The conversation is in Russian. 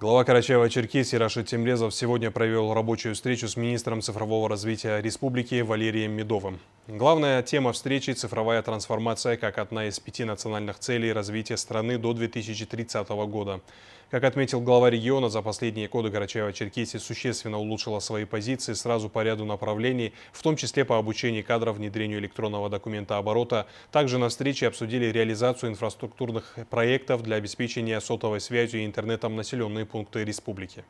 Глава Карачаева-Черкесии Рашид Темлезов сегодня провел рабочую встречу с министром цифрового развития республики Валерием Медовым. Главная тема встречи – цифровая трансформация как одна из пяти национальных целей развития страны до 2030 года. Как отметил глава региона, за последние годы Карачаево-Черкесия существенно улучшила свои позиции сразу по ряду направлений, в том числе по обучению кадров внедрению электронного документа оборота. Также на встрече обсудили реализацию инфраструктурных проектов для обеспечения сотовой связью и интернетом населенные пункты республики.